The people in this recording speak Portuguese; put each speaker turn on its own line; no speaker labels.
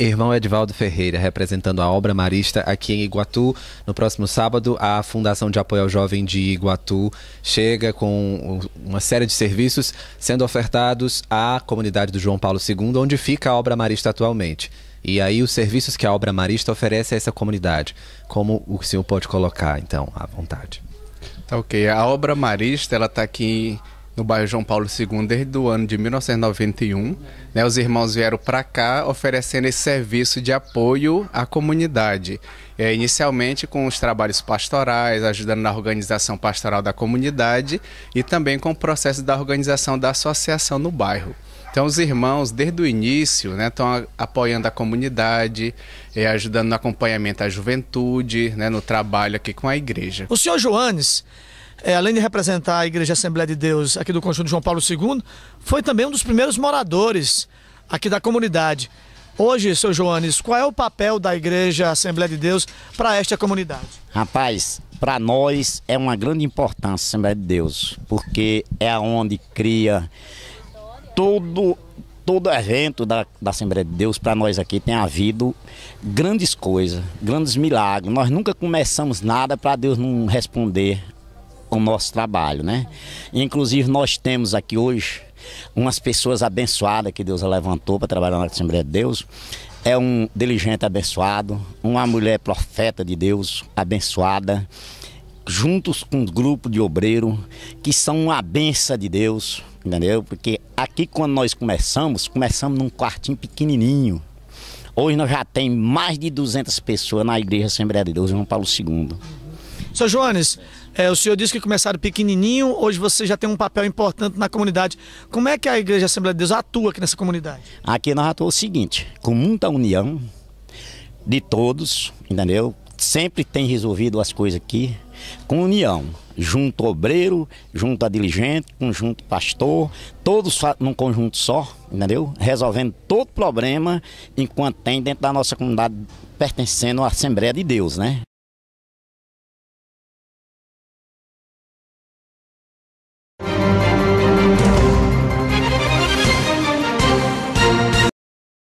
Irmão Edvaldo Ferreira, representando a obra marista aqui em Iguatu. No próximo sábado, a Fundação de Apoio ao Jovem de Iguatu chega com uma série de serviços sendo ofertados à comunidade do João Paulo II, onde fica a obra marista atualmente. E aí os serviços que a obra marista oferece a essa comunidade. Como o senhor pode colocar, então, à vontade? Tá ok.
A obra marista, ela está aqui em no bairro João Paulo II desde o ano de 1991. Né? Os irmãos vieram para cá oferecendo esse serviço de apoio à comunidade. É, inicialmente com os trabalhos pastorais, ajudando na organização pastoral da comunidade e também com o processo da organização da associação no bairro. Então, os irmãos, desde o início, estão né, apoiando a comunidade, é, ajudando no acompanhamento à juventude, né, no trabalho aqui com a igreja. O
senhor Joanes é, além de representar a Igreja Assembleia de Deus aqui do Conjunto João Paulo II, foi também um dos primeiros moradores aqui da comunidade. Hoje, seu Joanes, qual é o papel da Igreja Assembleia de Deus para esta comunidade?
Rapaz, para nós é uma grande importância a Assembleia de Deus, porque é onde cria todo todo evento da, da Assembleia de Deus para nós aqui tem havido grandes coisas, grandes milagres. Nós nunca começamos nada para Deus não responder o nosso trabalho, né? Inclusive nós temos aqui hoje umas pessoas abençoadas que Deus levantou para trabalhar na Assembleia de Deus. É um diligente abençoado, uma mulher profeta de Deus, abençoada, juntos com um grupo de obreiro que são uma benção de Deus, entendeu? Porque aqui quando nós começamos, começamos num quartinho pequenininho. Hoje nós já tem mais de 200 pessoas na Igreja Assembleia de Deus, João Paulo II.
Sr. Joanes, é, o senhor disse que começaram pequenininho, hoje você já tem um papel importante na comunidade. Como é que a Igreja Assembleia de Deus atua aqui nessa comunidade?
Aqui nós atuamos o seguinte, com muita união de todos, entendeu? Sempre tem resolvido as coisas aqui com união, junto obreiro, junto a diligente, conjunto pastor, todos num conjunto só, entendeu? Resolvendo todo problema enquanto tem dentro da nossa comunidade pertencendo
à Assembleia de Deus, né?